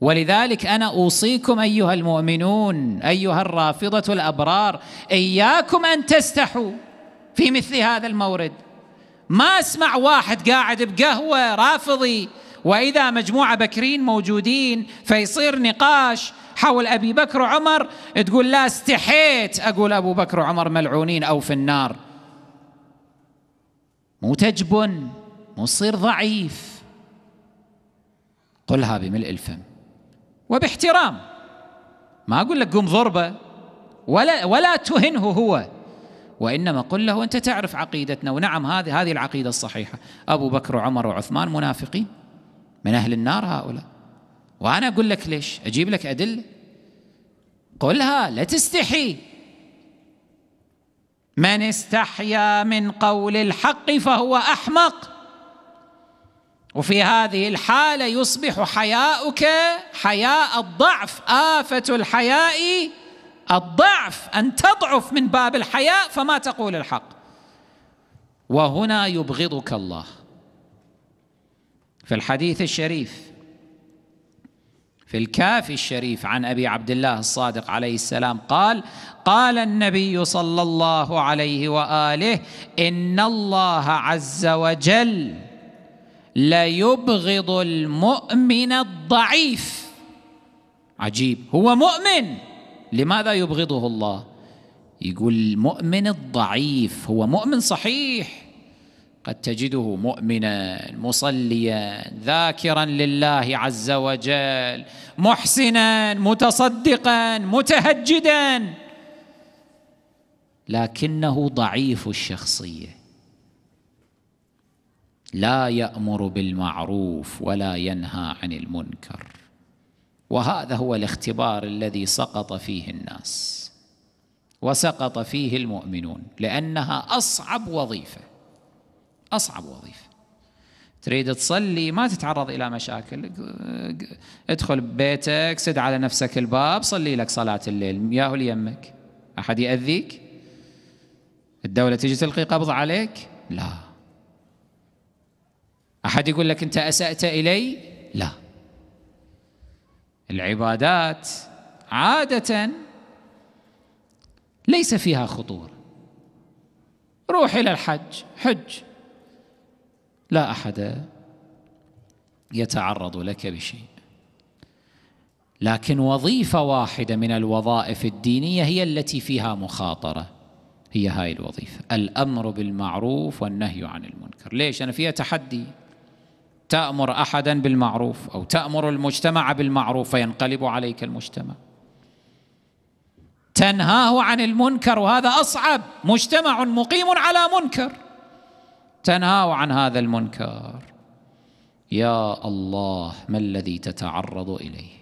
ولذلك انا اوصيكم ايها المؤمنون ايها الرافضه الابرار اياكم ان تستحوا في مثل هذا المورد ما اسمع واحد قاعد بقهوه رافضي واذا مجموعه بكرين موجودين فيصير نقاش حول ابي بكر وعمر تقول لا استحيت اقول ابو بكر وعمر ملعونين او في النار مو تجبن مو تصير ضعيف قلها بملء الفم وباحترام ما أقول لك قم ضربه ولا ولا تهنه هو وإنما قل له أنت تعرف عقيدتنا ونعم هذه هذه العقيدة الصحيحة أبو بكر وعمر وعثمان منافقين من أهل النار هؤلاء وأنا أقول لك ليش أجيب لك أدلة قلها لا تستحي من استحيا من قول الحق فهو أحمق وفي هذه الحاله يصبح حياؤك حياء الضعف افه الحياء الضعف ان تضعف من باب الحياء فما تقول الحق وهنا يبغضك الله في الحديث الشريف في الكافي الشريف عن ابي عبد الله الصادق عليه السلام قال قال النبي صلى الله عليه واله ان الله عز وجل ليبغض المؤمن الضعيف عجيب هو مؤمن لماذا يبغضه الله يقول المؤمن الضعيف هو مؤمن صحيح قد تجده مؤمنا مصليا ذاكرا لله عز وجل محسنا متصدقا متهجدا لكنه ضعيف الشخصيه لا يأمر بالمعروف ولا ينهى عن المنكر وهذا هو الاختبار الذي سقط فيه الناس وسقط فيه المؤمنون لأنها أصعب وظيفة أصعب وظيفة تريد تصلي ما تتعرض إلى مشاكل ادخل بيتك سد على نفسك الباب صلي لك صلاة الليل ياهو ليمك أحد يأذيك الدولة تجي تلقي قبض عليك لا أحد يقول لك أنت أسأت إلي لا العبادات عادة ليس فيها خطورة روح إلى الحج حج لا أحد يتعرض لك بشيء لكن وظيفة واحدة من الوظائف الدينية هي التي فيها مخاطرة هي هاي الوظيفة الأمر بالمعروف والنهي عن المنكر ليش أنا فيها تحدي تأمر أحدا بالمعروف أو تأمر المجتمع بالمعروف فينقلب عليك المجتمع تنهاه عن المنكر وهذا أصعب مجتمع مقيم على منكر تنهاه عن هذا المنكر يا الله ما الذي تتعرض إليه